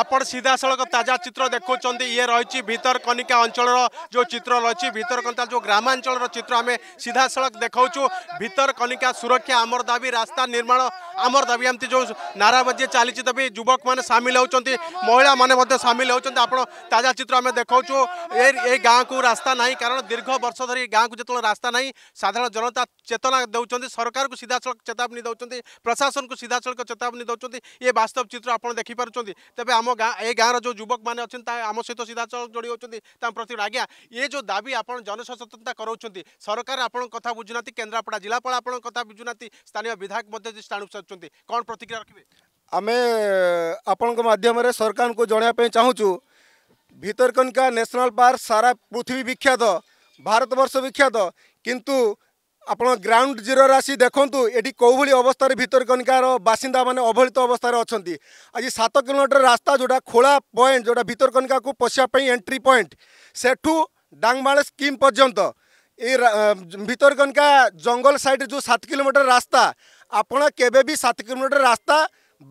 আপন সিধাসলখ তাজা চিত্র দেখুম ইয়ে রয়েছে ভিতরকনিকা অঞ্চলর যে চিত্র রয়েছে ভিতরকনিকা যে গ্রামাঞ্চলর চিত্র আমি সিধাসলখ দেখাউছু ভিতরকনিকা সুরক্ষা আমার দাবি রাস্তা নির্মাণ আমার দাবি এমতি যে নারাবাজি চালছে তবে যুবক মানে সামিল হচ্ছেন মহিলা মানে সামিল হচ্ছেন আপনার তাজা চিত্র আমি দেখাউছু এই গাঁকু রাস্তা নাই কারণ দীর্ঘ বর্ষ ধর গাঁকু যেত রাস্তা নাই সাধারণ জনতা চেতনা দেছেন সরকার সিধাসলখ চেতাবনী দেছেন প্রশাসন সিধাসলখ চেতাবনী দেছেন ইয়ে বাস্তব চিত্র আপনার দেখিপার তবে आम गाँ ए जो युवक मैंने अच्छा आम सहित सीधा चल जोड़ी होती प्रति आज्ञा ये जो दाबी आप जनसचेतनता कराऊँ सरकार आपण कथा बुझुना केन्द्रापड़ा जिलापा आप कथा बुझुना स्थानीय विधायक जाणु सकते कौन प्रतिक्रिया रखिए आम आपण सरकार को जनावाई चाहूँ ଭିତରକନିକା पार्क सारा पृथ्वी विख्यात भारत ଭାରତବର୍ଷ विख्यात किंतु ଆପଣ ଗ୍ରାଉଣ୍ଡ ଜିରୋରେ ଆସି ଦେଖନ୍ତୁ ଏଠି କେଉଁଭଳି ଅବସ୍ଥାରେ ଭିତରକନିକାର ବାସିନ୍ଦାମାନେ ଅବହେଳିତ ଅବସ୍ଥାରେ ଅଛନ୍ତି ଆଜି ସାତ କିଲୋମିଟର ରାସ୍ତା ଯେଉଁଟା ଖୋଳା ପଏଣ୍ଟ ଯେଉଁଟା ଭିତରକନିକାକୁ ପଶିବା ପାଇଁ ଏଣ୍ଟ୍ରି ପଏଣ୍ଟ ସେଠୁ ଡାଙ୍ଗମାଳ ସ୍କିମ୍ ପର୍ଯ୍ୟନ୍ତ ଏଇ ଭିତରକନିକା ଜଙ୍ଗଲ ସାଇଡ଼୍ ଯେଉଁ ସାତ କିଲୋମିଟର ରାସ୍ତା ଆପଣ କେବେ ବି ସାତ କିଲୋମିଟର ରାସ୍ତା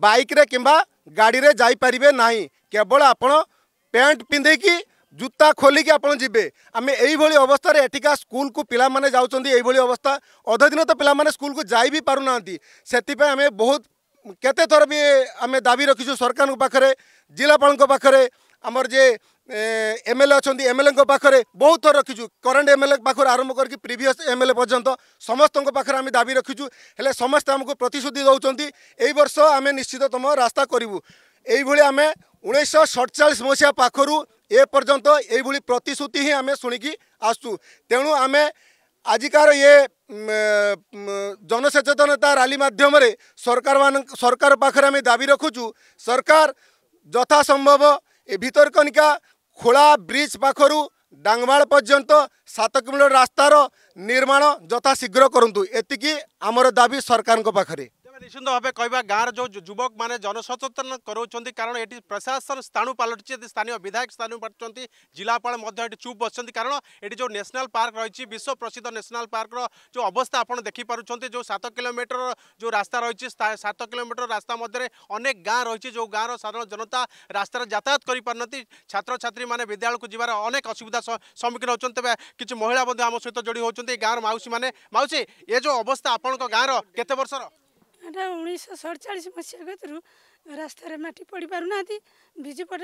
ବାଇକ୍ରେ କିମ୍ବା ଗାଡ଼ିରେ ଯାଇପାରିବେ ନାହିଁ କେବଳ ଆପଣ ପ୍ୟାଣ୍ଟ ପିନ୍ଧିକି জুতা খোলিকি আপনার যাবে আমি এইভাবে অবস্থায় এটিকা স্কুলকু পিলা মানে যাচ্ছেন এইভাবে অবস্থা অধদিন তো পিলা মানে স্কুলকু যাই বি পু না সেপাই আমি বহুত কেতে থর বি আমি দাবি রাখিছু সরকার পাখে জেলাপাল পাখে আমার যে এমএলএ অনেক এমএলএ পাখে বহু থর রাখিছু করেন্ট এমএলএ পাখে আরম্ভ করি প্রিভিয়স এমএলএ পর্যন্ত সমস্ত পাখে আমি দাবি রাখিছু হলে সমস্তে আমি প্রতিশ্রুতি দৌঁচ এই বর্ষ আমি নিশ্চিত তুম রাস্তা করবু এইভাবে আমি উনিশশো সতচাশ মশিয়া পাখু ଏପର୍ଯ୍ୟନ୍ତ ଏଇଭଳି ପ୍ରତିଶ୍ରୁତି ହିଁ ଆମେ ଶୁଣିକି ଆସୁଛୁ ତେଣୁ ଆମେ ଆଜିକାର ଇଏ ଜନସଚେତନତା ରାଲି ମାଧ୍ୟମରେ ସରକାରମାନଙ୍କ ସରକାର ପାଖରେ ଆମେ ଦାବି ରଖୁଛୁ ସରକାର ଯଥାସମ୍ଭବ ଏ ଭିତରକନିକା ଖୋଳା ବ୍ରିଜ୍ ପାଖରୁ ଡାଙ୍ଗମାଳ ପର୍ଯ୍ୟନ୍ତ ସାତ କିଲୋମିଟର ରାସ୍ତାର ନିର୍ମାଣ ଯଥାଶୀଘ୍ର କରନ୍ତୁ ଏତିକି ଆମର ଦାବି ସରକାରଙ୍କ ପାଖରେ ନିଶ୍ଚିତ ଭାବେ କହିବା ଗାଁର ଯେଉଁ ଯୁବକମାନେ ଜନସଚେତନ କରାଉଛନ୍ତି କାରଣ ଏଠି ପ୍ରଶାସନ ସ୍ଥାଣୁ ପାଲଟିଛି ସ୍ଥାନୀୟ ବିଧାୟକ ସ୍ଥାଣୁ ପାଲଟିଛନ୍ତି ଜିଲ୍ଲାପାଳ ମଧ୍ୟ ଏଠି ଚୁପ୍ ବସିଛନ୍ତି କାରଣ ଏଠି ଯେଉଁ ନ୍ୟାସନାଲ୍ ପାର୍କ ରହିଛି ବିଶ୍ୱ ପ୍ରସିଦ୍ଧ ନ୍ୟାସନାଲ୍ ପାର୍କର ଯେଉଁ ଅବସ୍ଥା ଆପଣ ଦେଖିପାରୁଛନ୍ତି ଯେଉଁ ସାତ କିଲୋମିଟର ଯେଉଁ ରାସ୍ତା ରହିଛି ସାତ କିଲୋମିଟର ରାସ୍ତା ମଧ୍ୟରେ ଅନେକ ଗାଁ ରହିଛି ଯେଉଁ ଗାଁର ସାଧାରଣ ଜନତା ରାସ୍ତାରେ ଯାତାୟାତ କରିପାରୁନାହାନ୍ତି ଛାତ୍ରଛାତ୍ରୀମାନେ ବିଦ୍ୟାଳୟକୁ ଯିବାର ଅନେକ ଅସୁବିଧା ସମ୍ମୁଖୀନ ହେଉଛନ୍ତି ତେବେ କିଛି ମହିଳା ମଧ୍ୟ ଆମ ସହିତ ଯୋଡ଼ି ହେଉଛନ୍ତି ଗାଁର ମାଉସୀମାନେ ମାଉସୀ ଏ ଯେଉଁ ଅବସ୍ଥା ଆପଣଙ୍କ ଗାଁର କେତେ ବର୍ଷର एउटा उन्नाइस सडचालिस मसु रास्तै माटी पारु पडिपारुना विजेपर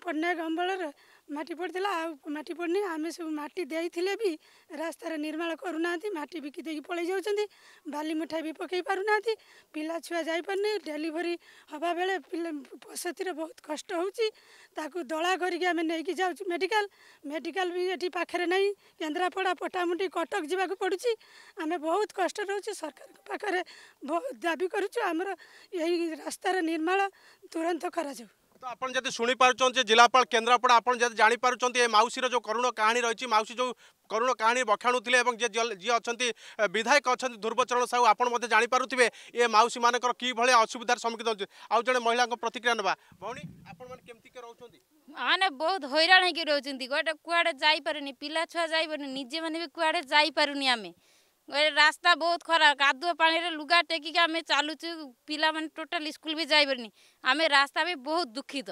पट्टा रे माटी माटी आमे सब पडिरा आउँछ मामेस माटीले रास्तार निर्माण गर्ुँदै माटी बिकि देई पळे मिठाई भी बिकिदि पलै जाउँ बालिठा पकेइ पर्नु ना छुवाइप डेलिभरी हेबे पसतिर बहुत कष्ट दळा हौ दला गरिकेक मेडिकल मेडिकल भी पाखरे नै केंद्रापडा पठामुटी कटक जुवा पढ्छु आमे बहुत कष्ट रहेछ सरकार पाखरे दाबी गर्छु आमर यही রাস্তার নির্মাণ ତୁରନ୍ତ କରାଯାଉ ତ ଆପଣ ଯଦି ଶୁଣିପାରୁଛନ୍ତି ଯେ ଜିଲ୍ଲାପାଳ କେନ୍ଦ୍ରାପଡ଼ା ଆପଣ ଯଦି ଜାଣିପାରୁଛନ୍ତି ଏ ମାଉସୀର ଯେଉଁ କରୁଣ କାହାଣୀ ରହିଛି ମାଉସୀ ଯେଉଁ করুণ কাহিনী বখাণুলে এবং যে যিয়ে অনেক বিধায়ক অনেক ধ্রুবচরণ সাহু আপনার মধ্যে জাঁপারে এ মাউসী মানুষ কিভাবে অসুবিধার সম্মুখীন হচ্ছে আউ জন মহিলা প্রতিক্রিয়া নেওয়া ভৌণী আপনার কেমতি রোচান মানে বহুত হইরাণ হয়ে রোচান গোটে কুয়াড়ে যাইপারে পিলা ছুয়া যাইপারে নিজে মানে কুয়াড়ে যাইপারুনি আমি ରାସ୍ତା ବହୁତ ଖରାପ କାଦୁଅ ପାଣିରେ ଲୁଗା ଟେକିକି ଆମେ ଚାଲୁଛୁ ପିଲାମାନେ ଟୋଟାଲ ସ୍କୁଲ ବି ଯାଇପାରିନି ଆମେ ରାସ୍ତା ବି ବହୁତ ଦୁଃଖିତ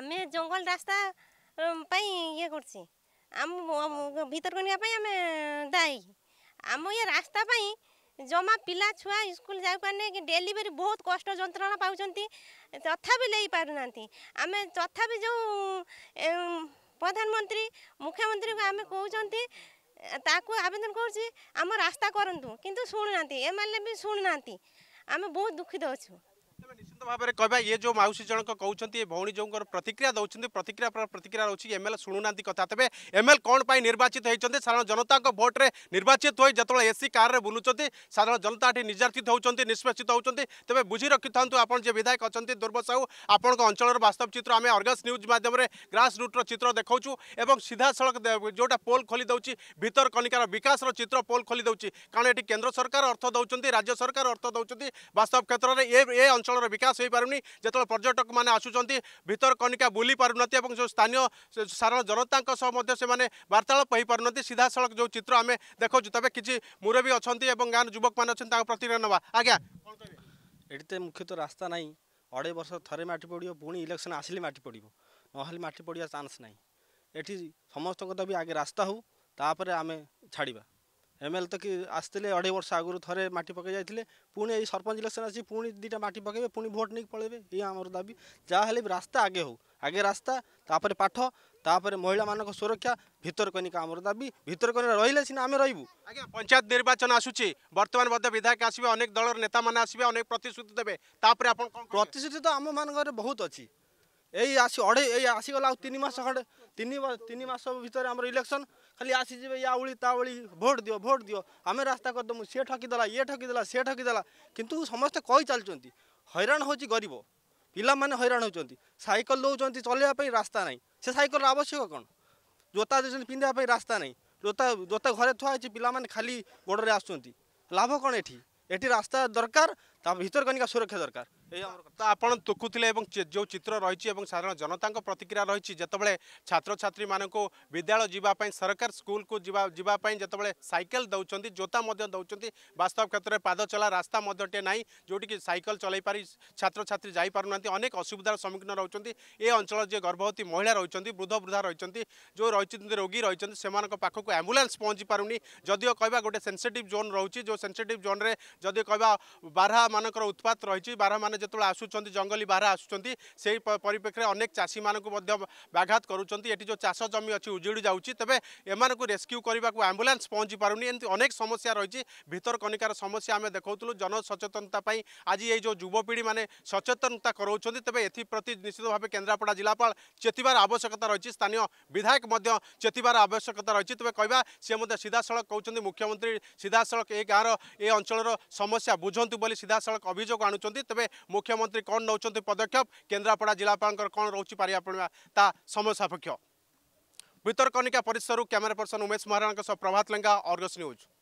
ଆମେ ଜଙ୍ଗଲ ରାସ୍ତା ପାଇଁ ଇଏ କରୁଛି ଆମ ଭିତରକୁ ନେବା ପାଇଁ ଆମେ ଦାୟୀ ଆମ ଇଏ ରାସ୍ତା ପାଇଁ ଜମା ପିଲା ଛୁଆ ସ୍କୁଲ ଯାଇପାରୁନି ଡେଲିଭରି ବହୁତ କଷ୍ଟ ଯନ୍ତ୍ରଣା ପାଉଛନ୍ତି ତଥାପି ନେଇପାରୁନାହାନ୍ତି ଆମେ ତଥାପି ଯେଉଁ ପ୍ରଧାନମନ୍ତ୍ରୀ ମୁଖ୍ୟମନ୍ତ୍ରୀଙ୍କୁ ଆମେ କହୁଛନ୍ତି ତାକୁ ଆବେଦନ କରୁଛି ଆମ ରାସ୍ତା କରନ୍ତୁ କିନ୍ତୁ ଶୁଣୁନାହାନ୍ତି ଏମ୍ଏଲ୍ଏ ବି ଶୁଣୁନାହାନ୍ତି ଆମେ ବହୁତ ଦୁଃଖିତ ଅଛୁ ନିଶ୍ଚିତ ଭାବରେ କହିବା ଇଏ ଯେଉଁ ମାଉସୀ ଜଣକ କହୁଛନ୍ତି ଏ ଭଉଣୀ ଯେଉଁଙ୍କର ପ୍ରତିକ୍ରିୟା ଦେଉଛନ୍ତି ପ୍ରତିକ୍ରିୟା ପରେ ପ୍ରତିକ୍ରିୟା ରହୁଛି ଏମ୍ଏଲ୍ଏ ଶୁଣୁନାହାନ୍ତି କଥା ତେବେ ଏମ୍ଏଲ୍ଏ କ'ଣ ପାଇଁ ନିର୍ବାଚିତ ହୋଇଛନ୍ତି ସାଧାରଣ ଜନତାଙ୍କ ଭୋଟ୍ରେ ନିର୍ବାଚିତ ହୋଇ ଯେତେବେଳେ ଏସି କାର୍ରେ ବୁଲୁଛନ୍ତି ସାଧାରଣ ଜନତା ଏଠି ନିର୍ଯାତିତ ହେଉଛନ୍ତି ନିଷ୍ପେଷିତ ହେଉଛନ୍ତି ତେବେ ବୁଝି ରଖିଥାନ୍ତୁ ଆପଣ ଯେ ବିଧାୟକ ଅଛନ୍ତି ଦୁର୍ବ ସାହୁ ଆପଣଙ୍କ ଅଞ୍ଚଳର ବାସ୍ତବ ଚିତ୍ର ଆମେ ଅର୍ଗସ୍ ନ୍ୟୁଜ୍ ମାଧ୍ୟମରେ ଗ୍ରାସ୍ ରୁଟ୍ର ଚିତ୍ର ଦେଖାଉଛୁ ଏବଂ ସିଧାସଳଖ ଯେଉଁଟା ପୋଲ୍ ଖୋଲି ଦେଉଛି ଭିତରକନିକାର ବିକାଶର ଚିତ୍ର ପୋଲ୍ ଖୋଲି ଦେଉଛି କାରଣ ଏଠି କେନ୍ଦ୍ର ସରକାର ଅର୍ଥ ଦେଉଛନ୍ତି ରାଜ୍ୟ ସରକାର ଅର୍ଥ ଦେଉଛନ୍ତି ବାସ୍ତବ କ୍ଷେତ୍ରରେ ଏ ଏ ଅଞ୍ଚଳର ବିକାଶ ବିକାଶ ହୋଇପାରୁନି ଯେତେବେଳେ ପର୍ଯ୍ୟଟକମାନେ ଆସୁଛନ୍ତି ଭିତରକନିକା ବୁଲି ପାରୁନାହାନ୍ତି ଏବଂ ଯେଉଁ ସ୍ଥାନୀୟ ସାଧାରଣ ଜନତାଙ୍କ ସହ ମଧ୍ୟ ସେମାନେ ବାର୍ତ୍ତାଳାପ ହୋଇପାରୁନାହାନ୍ତି ସିଧାସଳଖ ଯେଉଁ ଚିତ୍ର ଆମେ ଦେଖାଉଛୁ ତେବେ କିଛି ମୁରବୀ ଅଛନ୍ତି ଏବଂ ଗାଁର ଯୁବକମାନେ ଅଛନ୍ତି ତାଙ୍କ ପ୍ରତିକ୍ରିୟା ନେବା ଆଜ୍ଞା ଏଠି ତ ମୁଖ୍ୟତଃ ରାସ୍ତା ନାହିଁ ଅଢ଼େଇ ବର୍ଷ ଥରେ ମାଟି ପଡ଼ିବ ପୁଣି ଇଲେକ୍ସନ୍ ଆସିଲେ ମାଟି ପଡ଼ିବ ନହେଲେ ମାଟି ପଡ଼ିବା ଚାନ୍ସ ନାହିଁ ଏଠି ସମସ୍ତଙ୍କ ତ ବି ଆଗେ ରାସ୍ତା ହେଉ ତାପରେ ଆମେ ଛାଡ଼ିବା एमएलए त कि आसिए अढाई वर्ष आग्रु थोर माकै जाइँदै पो एपञ्च इलेक्सन आईटा माटी पके पो भोट नलै यहाँ आम दाबी जाँदा रास्था आगे हौ आगे रास्थापर पाठ त महिला म सुरक्षा भितर कनि दी भिर कनि रेना पञ्चायत निर्वाचन आसु बर्तन विधायक आसक दल र नेतासेक प्रतिश्रुति देखिन्छ प्रतिश्रुति त आम म बहुत अच्छा এই আসি অঢ়াই এই আসিগলা আউ তিন মাস খণ্ডে তিন তিন মাস ভিতরে আমার ইলেকশন খালি আসিযে ইয়া উড়ি তা উড়ি ভোট দিও ভোট দিও আমি রাস্তা করদেমু সে ঠকিদেলা ইয়ে ঠকিদেলা সে ঠকিদেলা কিন্তু সমস্তে কই চালুচন্তি হইরাণ হচ্ছে গরিব ପିଲାମାନେ ହଇରାଣ ହେଉଛନ୍ତି ସାଇକେଲ ଦେଉଛନ୍ତି ଚଲେଇବା ପାଇଁ ରାସ୍ତା ନାହିଁ ସେ ସାଇକେଲର ଆବଶ୍ୟକ କ'ଣ ଜୋତା ଦେଉଛନ୍ତି ପିନ୍ଧିବା ପାଇଁ ରାସ୍ତା ନାହିଁ ଜୋତା ଜୋତା ଘରେ ଥୁଆ ହେଇଛି ପିଲାମାନେ ଖାଲି ଗୋଡ଼ରେ ଆସୁଛନ୍ତି ଲାଭ କ'ଣ ଏଠି ଏଠି ରାସ୍ତା ଦରକାର ତା ଭିତରକନିକା ସୁରକ୍ଷା ଦରକାର ତ ଆପଣ ତୁକୁଥିଲେ ଏବଂ ଯେଉଁ ଚିତ୍ର ରହିଛି ଏବଂ ସାଧାରଣ ଜନତାଙ୍କ ପ୍ରତିକ୍ରିୟା ରହିଛି ଯେତେବେଳେ ଛାତ୍ରଛାତ୍ରୀମାନଙ୍କୁ ବିଦ୍ୟାଳୟ ଯିବା ପାଇଁ ସରକାର ସ୍କୁଲକୁ ଯିବା ଯିବା ପାଇଁ ଯେତେବେଳେ ସାଇକେଲ ଦେଉଛନ୍ତି ଜୋତା ମଧ୍ୟ ଦେଉଛନ୍ତି ବାସ୍ତବ କ୍ଷେତ୍ରରେ ପାଦଚଲା ରାସ୍ତା ମଧ୍ୟଟିଏ ନାହିଁ ଯେଉଁଠିକି ସାଇକେଲ ଚଲାଇ ପାରି ଛାତ୍ରଛାତ୍ରୀ ଯାଇପାରୁନାହାନ୍ତି ଅନେକ ଅସୁବିଧାର ସମ୍ମୁଖୀନ ରହୁଛନ୍ତି ଏ ଅଞ୍ଚଳର ଯିଏ ଗର୍ଭବତୀ ମହିଳା ରହିଛନ୍ତି ବୃଦ୍ଧ ବୃଦ୍ଧା ରହିଛନ୍ତି ଯେଉଁ ରହିଛନ୍ତି ରୋଗୀ ରହିଛନ୍ତି ସେମାନଙ୍କ ପାଖକୁ ଆମ୍ବୁଲାନ୍ସ ପହଞ୍ଚି ପାରୁନି ଯଦିଓ କହିବା ଗୋଟେ ସେନ୍ସିଟିଭ୍ ଜୋନ୍ ରହୁଛି ଯେଉଁ ସେନ୍ସିଟିଭ୍ ଜୋନ୍ରେ ଯଦି କହିବା ବାର୍ହାମାନଙ୍କର ଉତ୍ପାତ ରହିଛି ବାର୍ହାମାନେ ଯେତେବେଳେ ଆସୁଛନ୍ତି ଜଙ୍ଗଲୀ ବାହାରେ ଆସୁଛନ୍ତି ସେହି ପରିପ୍ରେକ୍ଷୀରେ ଅନେକ ଚାଷୀମାନଙ୍କୁ ମଧ୍ୟ ବ୍ୟାଘାତ କରୁଛନ୍ତି ଏଠି ଯେଉଁ ଚାଷ ଜମି ଅଛି ଉଜୁଡ଼ି ଯାଉଛି ତେବେ ଏମାନଙ୍କୁ ରେସ୍କ୍ୟୁ କରିବାକୁ ଆମ୍ବୁଲାନ୍ସ ପହଞ୍ଚି ପାରୁନି ଏମିତି ଅନେକ ସମସ୍ୟା ରହିଛି ଭିତରକନିକାର ସମସ୍ୟା ଆମେ ଦେଖାଉଥିଲୁ ଜନସଚେତନତା ପାଇଁ ଆଜି ଏଇ ଯେଉଁ ଯୁବପିଢ଼ିମାନେ ସଚେତନତା କରାଉଛନ୍ତି ତେବେ ଏଥିପ୍ରତି ନିଶ୍ଚିତ ଭାବେ କେନ୍ଦ୍ରାପଡ଼ା ଜିଲ୍ଲାପାଳ ଚେତିବାର ଆବଶ୍ୟକତା ରହିଛି ସ୍ଥାନୀୟ ବିଧାୟକ ମଧ୍ୟ ଚେତିବାର ଆବଶ୍ୟକତା ରହିଛି ତେବେ କହିବା ସେ ମଧ୍ୟ ସିଧାସଳଖ କହୁଛନ୍ତି ମୁଖ୍ୟମନ୍ତ୍ରୀ ସିଧାସଳଖ ଏ ଗାଁର ଏ ଅଞ୍ଚଳର ସମସ୍ୟା ବୁଝନ୍ତୁ ବୋଲି ସିଧାସଳଖ ଅଭିଯୋଗ ଆଣୁଛନ୍ତି ତେବେ मुख्यमंत्री कौन नौ पदक्षेप केन्द्रापड़ा जिलापा कौन रोच पारिपूर्णिमा समय सापेक्ष भितरकनिका परिसर camera person Umesh Maharana Prabhat Lenka Argus news